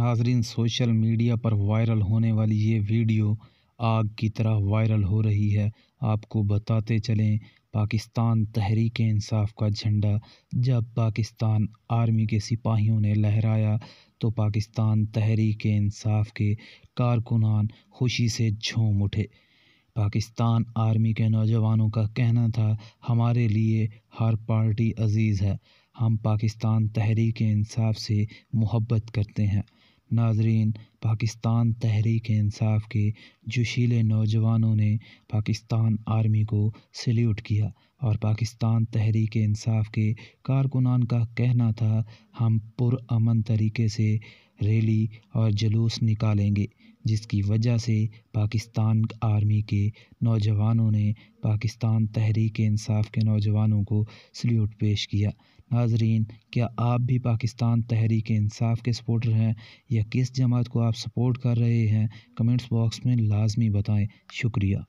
नाजरीन social media पर viral होने वाली ये वीडियो आग की तरह वायरल हो रही है आपको बताते चलें पाकिस्तान तहरीक इंसाफ का झंडा जब पाकिस्तान आर्मी के सिपाहियों ने लहराया तो पाकिस्तान तहरीक इंसाफ के कारकुनान खुशी से झूम उठे पाकिस्तान आर्मी के नौजवानों का कहना था हमारे लिए हर पार्टी अजीज़ है हम पाकिस्तान तहरीक इंसाफ से मोहब्बत करते हैं नाजरीन पाकिस्तान तहरीक इंसाफ के जोशीले नौजवानों ने पाकिस्तान आर्मी को सल्यूट किया और पाकिस्तान तहरीक इंसाफ के कारकुनान का कहना था हम पुरान तरीके से रैली और जुलूस निकालेंगे जिसकी वजह से पाकिस्तान आर्मी के नौजवानों ने पाकिस्तान तहरीक इंसाफ के नौजवानों को सल्यूट पेश किया नाजरीन क्या आप भी पाकिस्तान तहरीक इंसाफ के सपोर्टर हैं या किस जमात को आप सपोर्ट कर रहे हैं कमेंट्स बॉक्स में लाजमी बताएं शुक्रिया